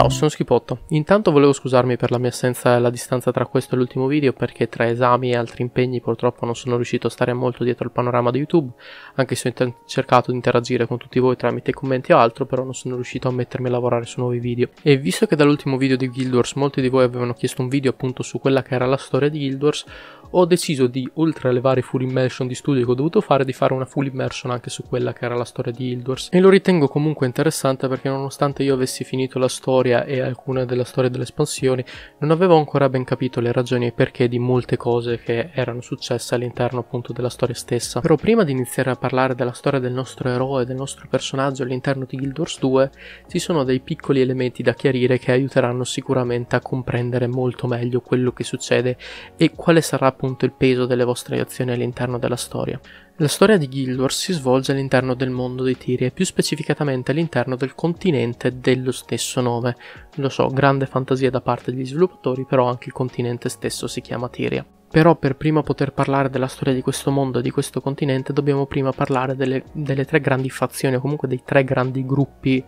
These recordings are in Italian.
Ciao, sono Schipotto. Intanto volevo scusarmi per la mia assenza e la distanza tra questo e l'ultimo video perché tra esami e altri impegni purtroppo non sono riuscito a stare molto dietro al panorama di YouTube, anche se ho cercato di interagire con tutti voi tramite commenti o altro, però non sono riuscito a mettermi a lavorare su nuovi video. E visto che dall'ultimo video di Guild Wars molti di voi avevano chiesto un video appunto su quella che era la storia di Guild Wars, ho deciso di, oltre alle varie full immersion di studio che ho dovuto fare, di fare una full immersion anche su quella che era la storia di Hildors. E lo ritengo comunque interessante perché nonostante io avessi finito la storia e alcune della storia delle espansioni, non avevo ancora ben capito le ragioni e perché di molte cose che erano successe all'interno appunto della storia stessa. Però prima di iniziare a parlare della storia del nostro eroe, del nostro personaggio all'interno di Guild 2, ci sono dei piccoli elementi da chiarire che aiuteranno sicuramente a comprendere molto meglio quello che succede e quale sarà appunto il peso delle vostre azioni all'interno della storia. La storia di Guild Wars si svolge all'interno del mondo dei tiri e più specificatamente all'interno del continente dello stesso nome. Lo so, grande fantasia da parte degli sviluppatori, però anche il continente stesso si chiama Tiria. Però per prima poter parlare della storia di questo mondo e di questo continente dobbiamo prima parlare delle, delle, tre grandi fazioni o comunque dei tre grandi gruppi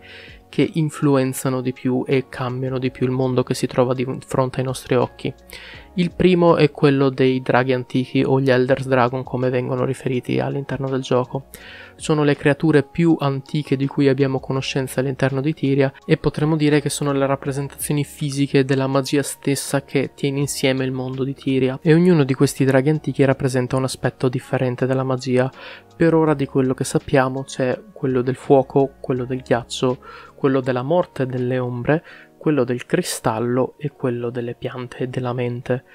che influenzano di più e cambiano di più il mondo che si trova di fronte ai nostri occhi. Il primo è quello dei draghi antichi o gli Elders Dragon come vengono riferiti all'interno del gioco. Sono le creature più antiche di cui abbiamo conoscenza all'interno di Tyria e potremmo dire che sono le rappresentazioni fisiche della magia stessa che tiene insieme il mondo di Tyria e ognuno di questi draghi antichi rappresenta un aspetto differente della magia. Per ora di quello che sappiamo c'è quello del fuoco, quello del ghiaccio, quello della morte e delle ombre, quello del cristallo e quello delle piante e della mente.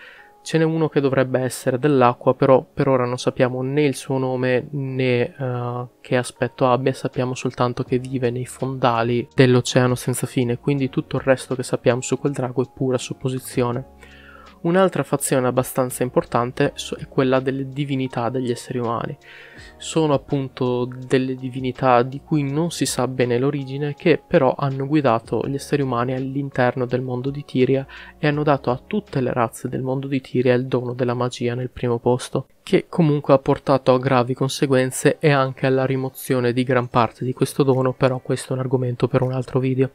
Ce n'è uno che dovrebbe essere dell'acqua, però per ora non sappiamo né il suo nome né uh, che aspetto abbia, sappiamo soltanto che vive nei fondali dell'oceano senza fine, quindi tutto il resto che sappiamo su quel drago è pura supposizione. Un'altra fazione abbastanza importante è quella delle divinità degli esseri umani. Sono appunto delle divinità di cui non si sa bene l'origine, che però hanno guidato gli esseri umani all'interno del mondo di Tiria e hanno dato a tutte le razze del mondo di Tiria il dono della magia nel primo posto, che comunque ha portato a gravi conseguenze e anche alla rimozione di gran parte di questo dono, però questo è un argomento per un altro video.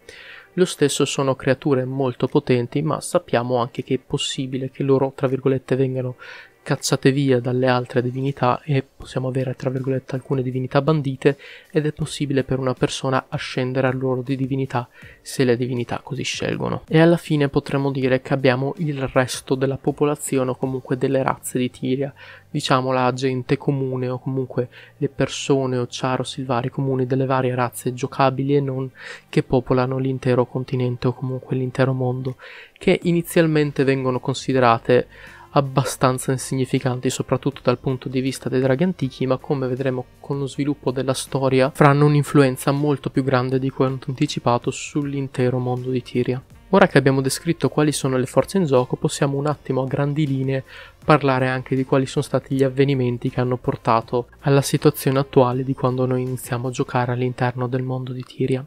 Lo stesso sono creature molto potenti, ma sappiamo anche che è possibile che loro, tra virgolette, vengano cacciate via dalle altre divinità e possiamo avere tra virgolette alcune divinità bandite ed è possibile per una persona ascendere al ruolo di divinità se le divinità così scelgono. E alla fine potremmo dire che abbiamo il resto della popolazione o comunque delle razze di Tiria, diciamo la gente comune o comunque le persone o Ciaro silvari comuni delle varie razze giocabili e non che popolano l'intero continente o comunque l'intero mondo, che inizialmente vengono considerate abbastanza insignificanti, soprattutto dal punto di vista dei draghi antichi, ma come vedremo con lo sviluppo della storia, faranno un'influenza molto più grande di quanto anticipato sull'intero mondo di Tiria. Ora che abbiamo descritto quali sono le forze in gioco, possiamo un attimo a grandi linee parlare anche di quali sono stati gli avvenimenti che hanno portato alla situazione attuale di quando noi iniziamo a giocare all'interno del mondo di Tiria.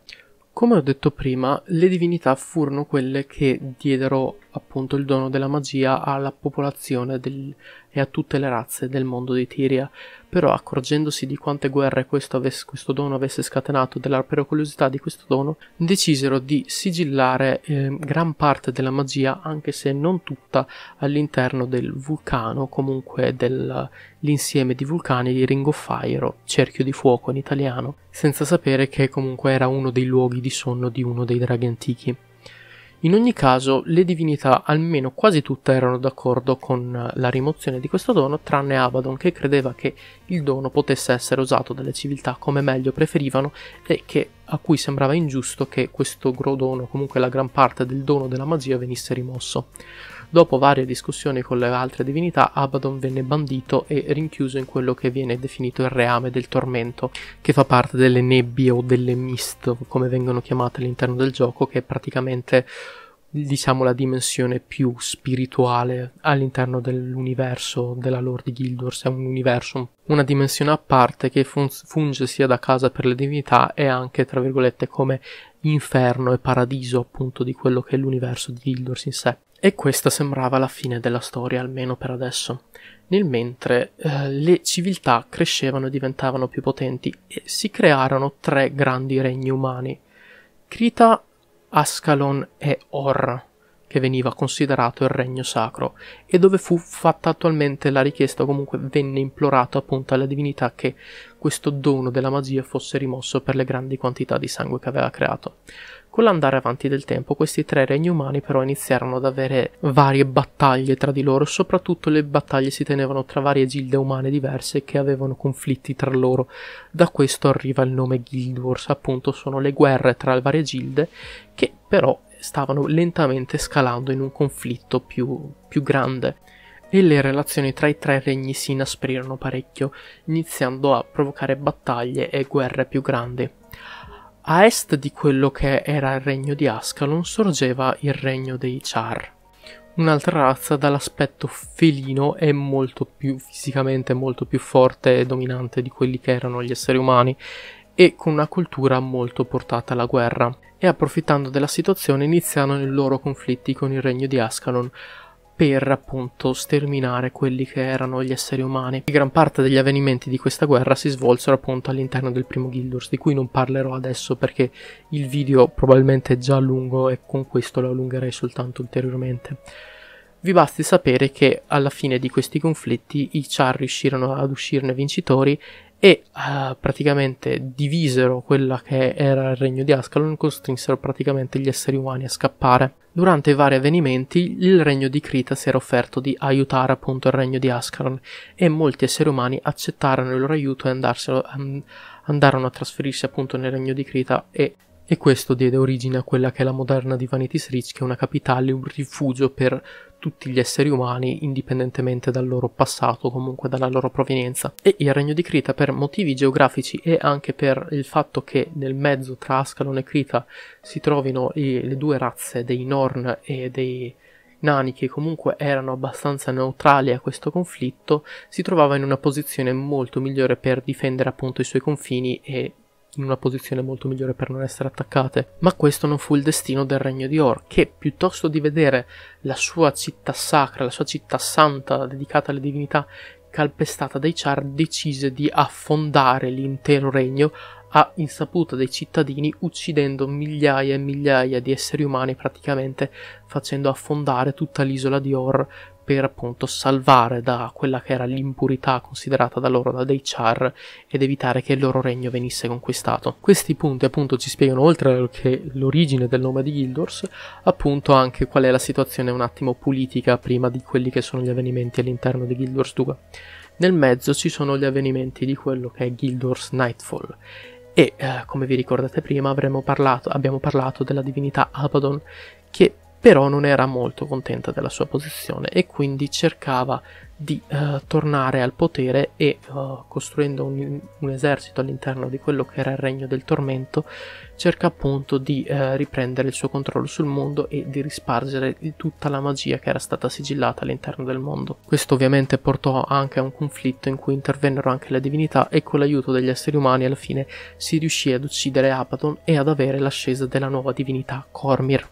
Come ho detto prima, le divinità furono quelle che diedero appunto il dono della magia alla popolazione del, e a tutte le razze del mondo di Tiria, però accorgendosi di quante guerre questo, avesse, questo dono avesse scatenato, della pericolosità di questo dono, decisero di sigillare eh, gran parte della magia, anche se non tutta, all'interno del vulcano, comunque dell'insieme di vulcani di Ringoffairo, cerchio di fuoco in italiano, senza sapere che comunque era uno dei luoghi di sonno di uno dei draghi antichi. In ogni caso, le divinità, almeno quasi tutte, erano d'accordo con la rimozione di questo dono, tranne Abaddon che credeva che il dono potesse essere usato dalle civiltà come meglio preferivano e che a cui sembrava ingiusto che questo grodono, comunque la gran parte del dono della magia, venisse rimosso. Dopo varie discussioni con le altre divinità, Abaddon venne bandito e rinchiuso in quello che viene definito il reame del tormento, che fa parte delle nebbie o delle mist, come vengono chiamate all'interno del gioco, che è praticamente diciamo la dimensione più spirituale all'interno dell'universo della lore di Gildors, è un universo, una dimensione a parte che fun- funge sia da casa per le divinità e anche tra virgolette come inferno e paradiso appunto di quello che è l'universo di Gildors in sé. E questa sembrava la fine della storia, almeno per adesso. Nel mentre eh, le civiltà crescevano e diventavano più potenti e si crearono tre grandi regni umani. Krita Ascalon e Or che veniva considerato il regno sacro e dove fu fatta attualmente la richiesta o comunque venne implorato appunto alla divinità che questo dono della magia fosse rimosso per le grandi quantità di sangue che aveva creato. Con l'andare avanti del tempo questi tre regni umani però iniziarono ad avere varie battaglie tra di loro, soprattutto le battaglie si tenevano tra varie gilde umane diverse che avevano conflitti tra loro. Da questo arriva il nome Guild Wars, appunto sono le guerre tra le varie gilde che però stavano lentamente scalando in un conflitto più, più grande e le relazioni tra i tre regni si inasprirono parecchio, iniziando a provocare battaglie e guerre più grandi. A est di quello che era il regno di Ascalon sorgeva il regno dei Char, un'altra razza dall'aspetto felino e molto più fisicamente molto più forte e dominante di quelli che erano gli esseri umani e con una cultura molto portata alla guerra e approfittando della situazione iniziarono i loro conflitti con il regno di Ascalon per appunto sterminare quelli che erano gli esseri umani. E gran parte degli avvenimenti di questa guerra si svolsero appunto all'interno del primo Gildurs, di cui non parlerò adesso perché il video probabilmente è già lungo e con questo lo allungherei soltanto ulteriormente. Vi basti sapere che alla fine di questi conflitti i Char riuscirono ad uscirne vincitori e uh, praticamente divisero quella che era il regno di Ascalon, costrinsero praticamente gli esseri umani a scappare. Durante i vari avvenimenti il regno di Krita si era offerto di aiutare appunto il regno di Ascalon e molti esseri umani accettarono il loro aiuto e and- andarono a trasferirsi appunto nel regno di Krita e e questo diede origine a quella che è la moderna di Vanity's Reach, che è una capitale, un rifugio per tutti gli esseri umani indipendentemente dal loro passato, comunque dalla loro provenienza. E il regno di Crita per motivi geografici e anche per il fatto che nel mezzo tra Ascalon e Crita si trovino i, le due razze dei Norn e dei Nani che comunque erano abbastanza neutrali a questo conflitto, si trovava in una posizione molto migliore per difendere appunto i suoi confini e in una posizione molto migliore per non essere attaccate. Ma questo non fu il destino del regno di Or, che piuttosto di vedere la sua città sacra, la sua città santa dedicata alle divinità calpestata dai Char, decise di affondare l'intero regno a insaputa dei cittadini, uccidendo migliaia e migliaia di esseri umani praticamente, facendo affondare tutta l'isola di Or per appunto salvare da quella che era l'impurità considerata da loro da dei char ed evitare che il loro regno venisse conquistato. Questi punti appunto ci spiegano oltre che l'origine del nome di Gildors, appunto anche qual è la situazione un attimo politica prima di quelli che sono gli avvenimenti all'interno di Gildors 2. Nel mezzo ci sono gli avvenimenti di quello che è Gildors Nightfall e eh, come vi ricordate prima parlato, abbiamo parlato della divinità Abaddon che però non era molto contenta della sua posizione e quindi cercava di eh, tornare al potere e eh, costruendo un, un, esercito all'interno di quello che era il regno del tormento cerca appunto di eh, riprendere il suo controllo sul mondo e di rispargere tutta la magia che era stata sigillata all'interno del mondo. Questo ovviamente portò anche a un conflitto in cui intervennero anche le divinità e con l'aiuto degli esseri umani alla fine si riuscì ad uccidere Apaton e ad avere l'ascesa della nuova divinità Cormir.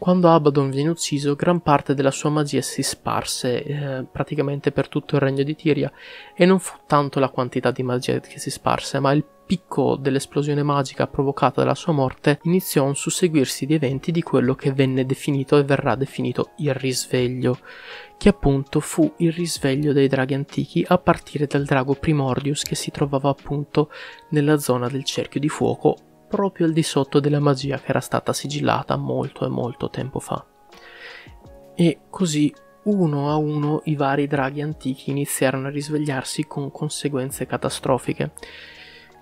Quando Abaddon viene ucciso, gran parte della sua magia si sparse eh, praticamente per tutto il regno di Tiria e non fu tanto la quantità di magia che si sparse, ma il picco dell'esplosione magica provocata dalla sua morte iniziò un susseguirsi di eventi di quello che venne definito e verrà definito il risveglio, che appunto fu il risveglio dei draghi antichi a partire dal drago Primordius che si trovava appunto nella zona del cerchio di fuoco proprio al di sotto della magia che era stata sigillata molto e molto tempo fa. E così uno a uno i vari draghi antichi iniziarono a risvegliarsi con conseguenze catastrofiche.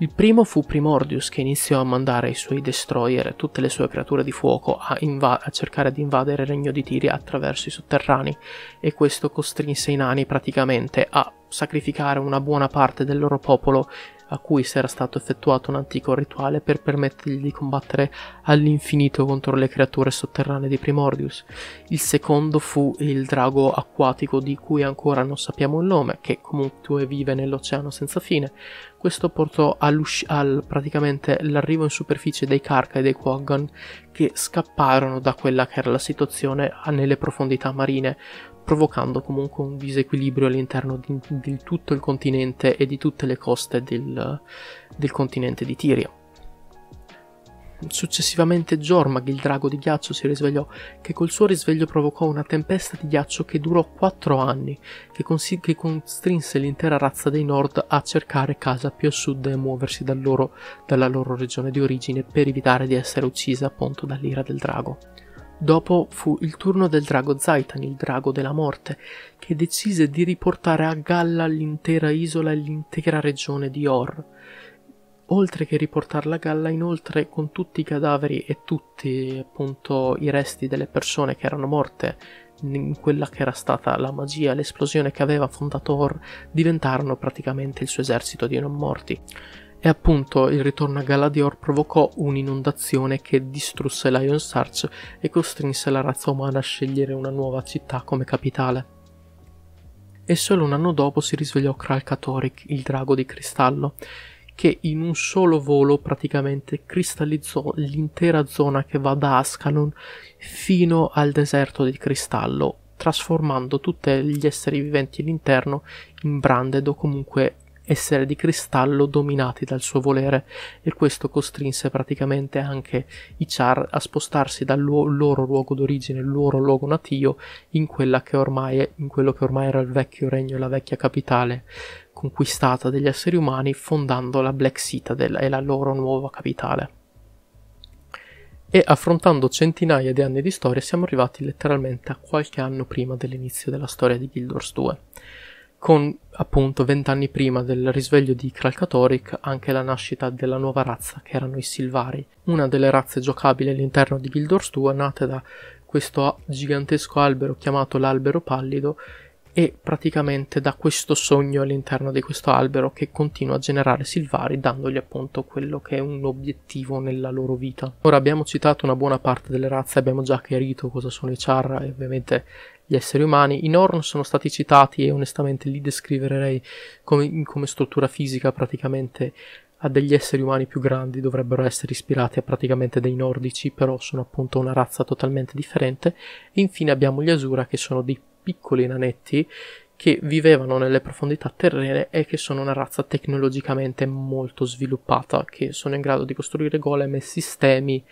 Il primo fu Primordius che iniziò a mandare i suoi destroyer e tutte le sue creature di fuoco a, inva- a cercare di invadere il regno di Tiri attraverso i sotterranei e questo costrinse i nani praticamente a sacrificare una buona parte del loro popolo a cui si era stato effettuato un antico rituale per permettergli di combattere all'infinito contro le creature sotterranee di Primordius. Il secondo fu il drago acquatico di cui ancora non sappiamo il nome, che comunque vive nell'oceano senza fine. Questo portò al, praticamente l'arrivo in superficie dei Karka e dei Quaggan che scapparono da quella che era la situazione nelle profondità marine provocando comunque un disequilibrio all'interno di, di tutto il continente e di tutte le coste del, del continente di Tirio. Successivamente Jormag, il drago di ghiaccio, si risvegliò, che col suo risveglio provocò una tempesta di ghiaccio che durò quattro anni, che, cons- che, costrinse l'intera razza dei Nord a cercare casa più a sud e muoversi dal loro, dalla loro regione di origine per evitare di essere uccisa appunto dall'ira del drago. Dopo fu il turno del drago Zaitan, il drago della morte, che decise di riportare a galla l'intera isola e l'intera regione di Or. Oltre che riportarla a galla, inoltre, con tutti i cadaveri e tutti appunto i resti delle persone che erano morte in quella che era stata la magia, l'esplosione che aveva fondato Or, diventarono praticamente il suo esercito di non morti e appunto il ritorno a Galadior provocò un'inondazione che distrusse Lion's Arch e costrinse la razza umana a scegliere una nuova città come capitale. E solo un anno dopo si risvegliò Kral Katorik, il drago di cristallo, che in un solo volo praticamente cristallizzò l'intera zona che va da Ascalon fino al deserto di cristallo, trasformando tutti gli esseri viventi all'interno in branded o comunque essere di cristallo dominati dal suo volere e questo costrinse praticamente anche i Char a spostarsi dal loro luogo d'origine, il loro luogo natio, in, ormai, in quello che ormai era il vecchio regno e la vecchia capitale conquistata dagli esseri umani fondando la Black Citadel e la loro nuova capitale. E affrontando centinaia di anni di storia siamo arrivati letteralmente a qualche anno prima dell'inizio della storia di Guild Wars 2 con appunto vent'anni prima del risveglio di Kralkatoric anche la nascita della nuova razza che erano i Silvari, una delle razze giocabili all'interno di Guild 2 nata da questo gigantesco albero chiamato l'albero pallido e praticamente da questo sogno all'interno di questo albero che continua a generare silvari dandogli appunto quello che è un obiettivo nella loro vita. Ora abbiamo citato una buona parte delle razze, abbiamo già chiarito cosa sono i charra e ovviamente gli esseri umani. I Norn sono stati citati e onestamente li descriverei come, come struttura fisica praticamente a degli esseri umani più grandi, dovrebbero essere ispirati a praticamente dei nordici, però sono appunto una razza totalmente differente. E infine abbiamo gli Asura che sono dei piccoli nanetti che vivevano nelle profondità terrene e che sono una razza tecnologicamente molto sviluppata, che sono in grado di costruire golem e sistemi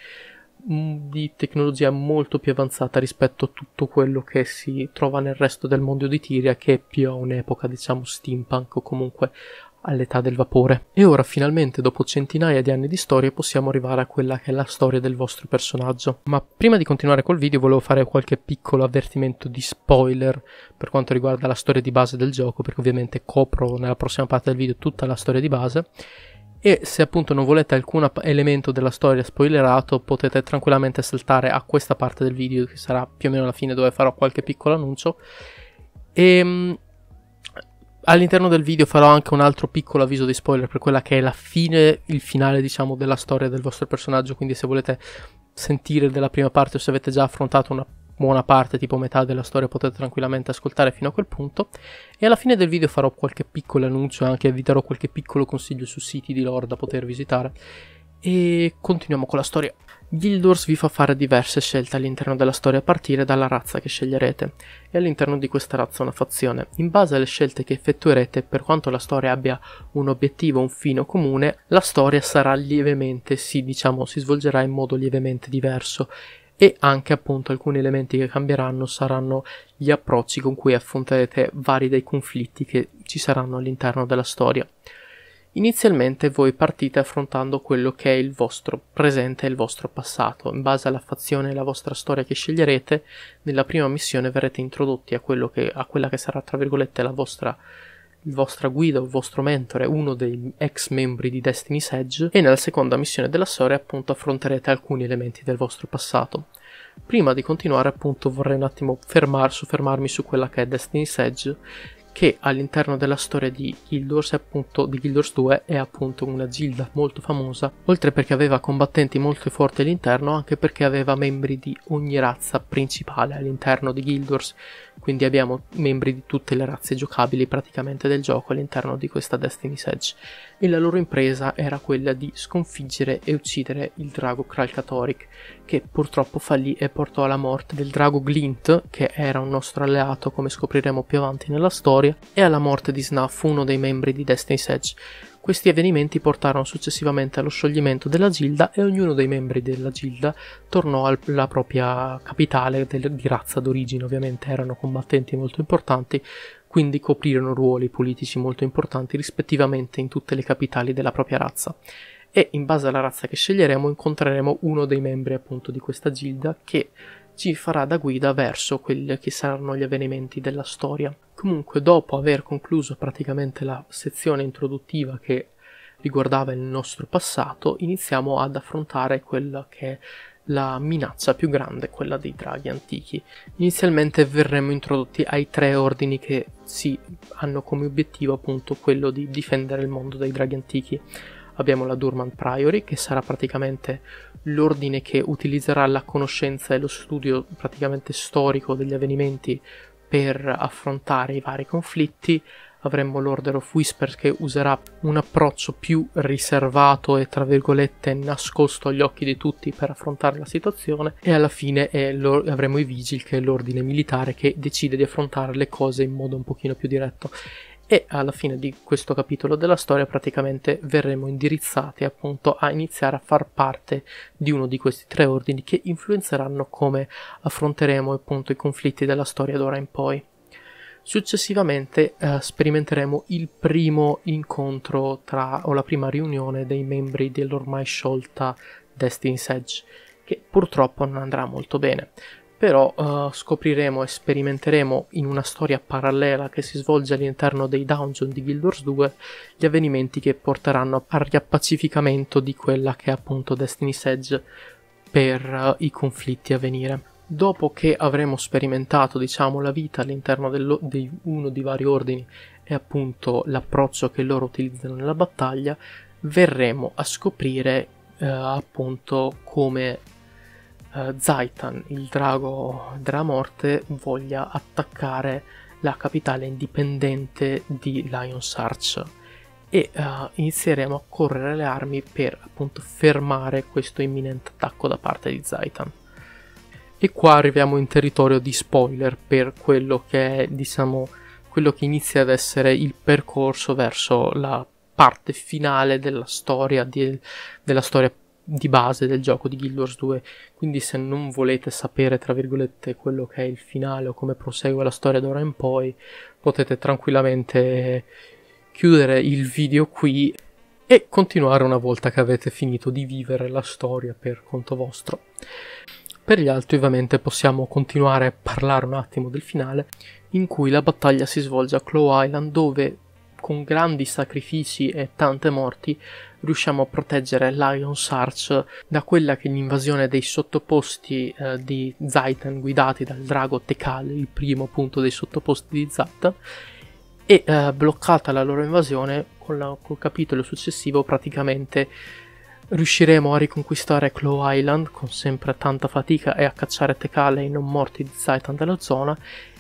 Mm, di tecnologia molto più avanzata rispetto a tutto quello che si trova nel resto del mondo di Tiria, che è più a un'epoca, diciamo, steampunk o comunque all'età del vapore. E ora finalmente, dopo centinaia di anni di storie, possiamo arrivare a quella che è la storia del vostro personaggio. Ma prima di continuare col video volevo fare qualche piccolo avvertimento di spoiler per quanto riguarda la storia di base del gioco, perché ovviamente copro nella prossima parte del video tutta la storia di base e se appunto non volete alcun elemento della storia spoilerato potete tranquillamente saltare a questa parte del video che sarà più o meno la fine dove farò qualche piccolo annuncio e ehm, all'interno del video farò anche un altro piccolo avviso di spoiler per quella che è la fine, il finale diciamo della storia del vostro personaggio, quindi se volete sentire della prima parte o se avete già affrontato una buona parte, tipo metà della storia potete tranquillamente ascoltare fino a quel punto e alla fine del video farò qualche piccolo annuncio e anche vi darò qualche piccolo consiglio su siti di lore da poter visitare e continuiamo con la storia. Gildors vi fa fare diverse scelte all'interno della storia a partire dalla razza che sceglierete e all'interno di questa razza una fazione. In base alle scelte che effettuerete, per quanto la storia abbia un obiettivo, un fine comune, la storia sarà lievemente, sì diciamo, si svolgerà in modo lievemente diverso e anche appunto alcuni elementi che cambieranno saranno gli approcci con cui affronterete vari dei conflitti che ci saranno all'interno della storia. Inizialmente voi partite affrontando quello che è il vostro presente e il vostro passato. In base alla fazione e alla vostra storia che sceglierete, nella prima missione verrete introdotti a, che, a quella che sarà, tra virgolette, la vostra il vostro guida, il vostro mentore, uno dei ex membri di Destiny Sedge, e nella seconda missione della storia appunto affronterete alcuni elementi del vostro passato. Prima di continuare appunto vorrei un attimo fermar, soffermarmi su quella che è Destiny Sedge che all'interno della storia di Gildors, appunto, di Gildors 2 è appunto una gilda molto famosa, oltre perché aveva combattenti molto forti all'interno, anche perché aveva membri di ogni razza principale all'interno di Guild Wars, quindi abbiamo membri di tutte le razze giocabili praticamente del gioco all'interno di questa Destiny's Edge e la loro impresa era quella di sconfiggere e uccidere il drago Kralkatoric che purtroppo fallì e portò alla morte del drago Glint che era un nostro alleato come scopriremo più avanti nella storia storia e alla morte di Snuff, uno dei membri di Destiny's Edge. Questi avvenimenti portarono successivamente allo scioglimento della Gilda e ognuno dei membri della Gilda tornò alla propria capitale del, di razza d'origine, ovviamente erano combattenti molto importanti, quindi coprirono ruoli politici molto importanti rispettivamente in tutte le capitali della propria razza. E in base alla razza che sceglieremo incontreremo uno dei membri appunto di questa Gilda che ci farà da guida verso quelli che saranno gli avvenimenti della storia. Comunque, dopo aver concluso praticamente la sezione introduttiva che riguardava il nostro passato, iniziamo ad affrontare quella che è la minaccia più grande, quella dei draghi antichi. Inizialmente verremo introdotti ai tre ordini che si hanno come obiettivo appunto quello di difendere il mondo dai draghi antichi. Abbiamo la Durman Priory che sarà praticamente l'ordine che utilizzerà la conoscenza e lo studio praticamente storico degli avvenimenti per affrontare i vari conflitti, avremmo l'Order of Whispers che userà un approccio più riservato e tra virgolette nascosto agli occhi di tutti per affrontare la situazione e alla fine avremo i Vigil che è l'ordine militare che decide di affrontare le cose in modo un pochino più diretto e alla fine di questo capitolo della storia praticamente verremo indirizzati appunto a iniziare a far parte di uno di questi tre ordini che influenzeranno come affronteremo appunto i conflitti della storia d'ora in poi. Successivamente eh, sperimenteremo il primo incontro tra o la prima riunione dei membri dell'ormai sciolta Destiny's Edge che purtroppo non andrà molto bene però uh, scopriremo e sperimenteremo in una storia parallela che si svolge all'interno dei dungeon di Guild Wars 2 gli avvenimenti che porteranno al riappacificamento di quella che è appunto Destiny's Edge per uh, i conflitti a venire. Dopo che avremo sperimentato, diciamo, la vita all'interno di uno dei vari ordini e appunto l'approccio che loro utilizzano nella battaglia, verremo a scoprire uh, appunto come eh, Zaitan, il drago della morte, voglia attaccare la capitale indipendente di Lion's Arch e uh, inizieremo a correre le armi per appunto fermare questo imminente attacco da parte di Zaitan. E qua arriviamo in territorio di spoiler per quello che è, diciamo, quello che inizia ad essere il percorso verso la parte finale della storia, di, della storia di base del gioco di Guild Wars 2, quindi se non volete sapere tra virgolette quello che è il finale o come prosegue la storia d'ora in poi, potete tranquillamente chiudere il video qui e continuare una volta che avete finito di vivere la storia per conto vostro. Per gli altri ovviamente possiamo continuare a parlare un attimo del finale in cui la battaglia si svolge a Claw Island dove con grandi sacrifici e tante morti riusciamo a proteggere Lion's Arch da quella che è l'invasione dei sottoposti eh, di Zaitan guidati dal drago Tekal, il primo appunto dei sottoposti di Zat, e eh, bloccata la loro invasione con la, col capitolo successivo praticamente riusciremo a riconquistare Claw Island con sempre tanta fatica e a cacciare Tekal e i non morti di Zaitan dalla zona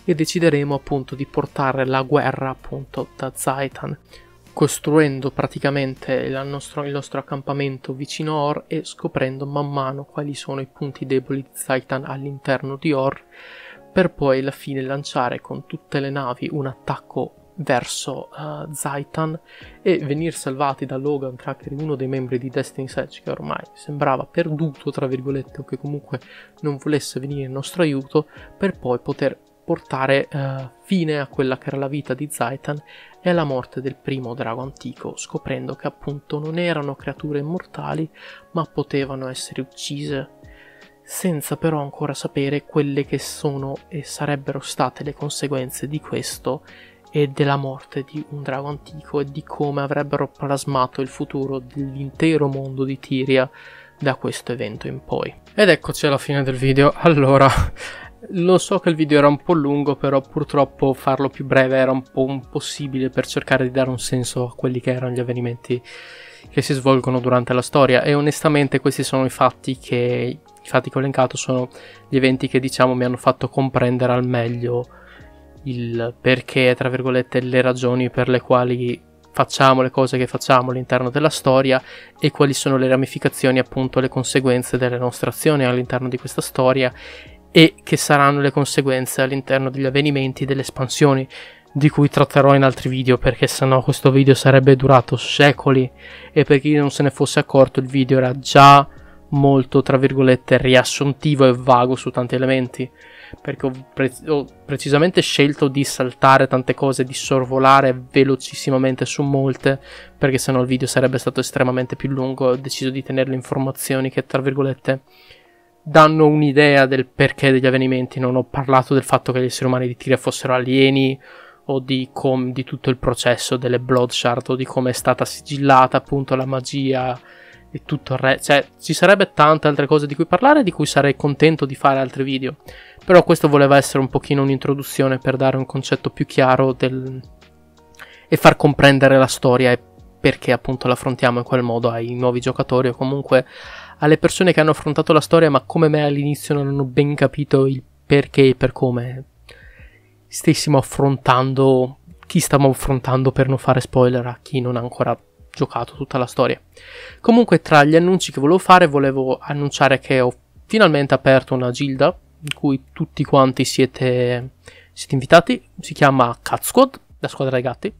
e decideremo appunto di portare la guerra appunto da Zaitan costruendo praticamente il nostro, il nostro, accampamento vicino a Or e scoprendo man mano quali sono i punti deboli di Zaitan all'interno di Or per poi alla fine lanciare con tutte le navi un attacco verso uh, Zaitan e venir salvati da Logan Tracker, uno dei membri di Destiny's Edge che ormai sembrava perduto tra virgolette o che comunque non volesse venire in nostro aiuto per poi poter portare eh, fine a quella che era la vita di Zaitan e alla morte del primo drago antico, scoprendo che appunto non erano creature immortali, ma potevano essere uccise, senza però ancora sapere quelle che sono e sarebbero state le conseguenze di questo e della morte di un drago antico e di come avrebbero plasmato il futuro dell'intero mondo di Tiria da questo evento in poi. Ed eccoci alla fine del video. Allora, lo so che il video era un po' lungo, però purtroppo farlo più breve era un po' impossibile per cercare di dare un senso a quelli che erano gli avvenimenti che si svolgono durante la storia e onestamente questi sono i fatti che, i fatti che ho elencato sono gli eventi che diciamo mi hanno fatto comprendere al meglio il perché, tra virgolette, le ragioni per le quali facciamo le cose che facciamo all'interno della storia e quali sono le ramificazioni, appunto, le conseguenze delle nostre azioni all'interno di questa storia e che saranno le conseguenze all'interno degli avvenimenti delle espansioni di cui tratterò in altri video perché sennò questo video sarebbe durato secoli e per chi non se ne fosse accorto il video era già molto tra virgolette riassuntivo e vago su tanti elementi perché ho, pre- ho, precisamente scelto di saltare tante cose di sorvolare velocissimamente su molte perché sennò il video sarebbe stato estremamente più lungo ho deciso di tenere le informazioni che tra virgolette danno un'idea del perché degli avvenimenti. Non ho parlato del fatto che gli esseri umani di Tyria fossero alieni o di, com- di tutto il processo delle Bloodshard o di come è stata sigillata appunto la magia e tutto il resto. Cioè, ci sarebbe tante altre cose di cui parlare di cui sarei contento di fare altri video. Però questo voleva essere un pochino un'introduzione per dare un concetto più chiaro del... e far comprendere la storia e perché appunto l'affrontiamo in quel modo ai nuovi giocatori o comunque alle persone che hanno affrontato la storia ma come me all'inizio non hanno ben capito il perché e per come stessimo affrontando chi stiamo affrontando per non fare spoiler a chi non ha ancora giocato tutta la storia. Comunque tra gli annunci che volevo fare volevo annunciare che ho finalmente aperto una gilda in cui tutti quanti siete, siete invitati, si chiama Cat Squad, la squadra dei gatti,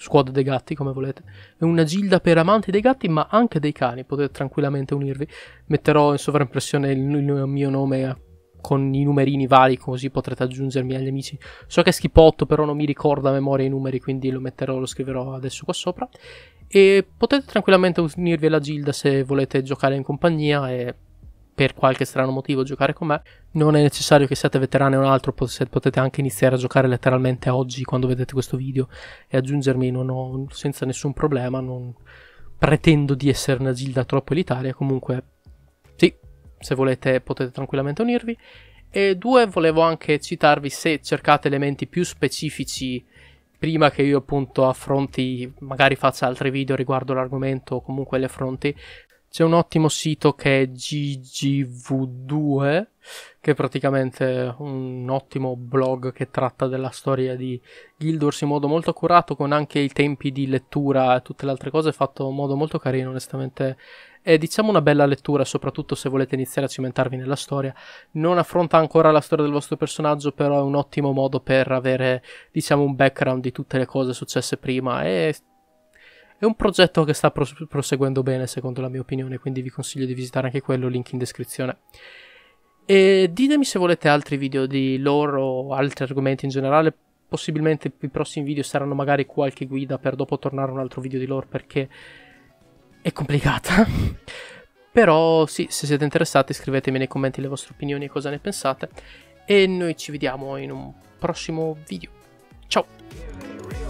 squad dei gatti come volete, è una gilda per amanti dei gatti ma anche dei cani, potete tranquillamente unirvi, metterò in sovraimpressione il, il mio nome eh, con i numerini vari così potrete aggiungermi agli amici, so che è schipotto però non mi ricorda a memoria i numeri quindi lo metterò, lo scriverò adesso qua sopra e potete tranquillamente unirvi alla gilda se volete giocare in compagnia e per qualche strano motivo giocare con me. Non è necessario che siate veterani o un altro, potete anche iniziare a giocare letteralmente oggi quando vedete questo video e aggiungermi ho, senza nessun problema, non pretendo di essere una gilda troppo elitaria, comunque sì, se volete potete tranquillamente unirvi. E due, volevo anche citarvi se cercate elementi più specifici prima che io appunto affronti, magari faccia altri video riguardo l'argomento o comunque le affronti, c'è un ottimo sito che è GGV2, che è praticamente un ottimo blog che tratta della storia di Gildors in modo molto accurato, con anche i tempi di lettura e tutte le altre cose, fatto in modo molto carino, onestamente. È diciamo una bella lettura, soprattutto se volete iniziare a cimentarvi nella storia. Non affronta ancora la storia del vostro personaggio, però è un ottimo modo per avere, diciamo, un background di tutte le cose successe prima e è un progetto che sta pros- proseguendo bene, secondo la mia opinione, quindi vi consiglio di visitare anche quello, link in descrizione. E ditemi se volete altri video di lore o altri argomenti in generale. Possibilmente i prossimi video saranno magari qualche guida per dopo tornare a un altro video di lore perché è complicata. Però sì, se siete interessati scrivetemi nei commenti le vostre opinioni e cosa ne pensate. E noi ci vediamo in un prossimo video. Ciao!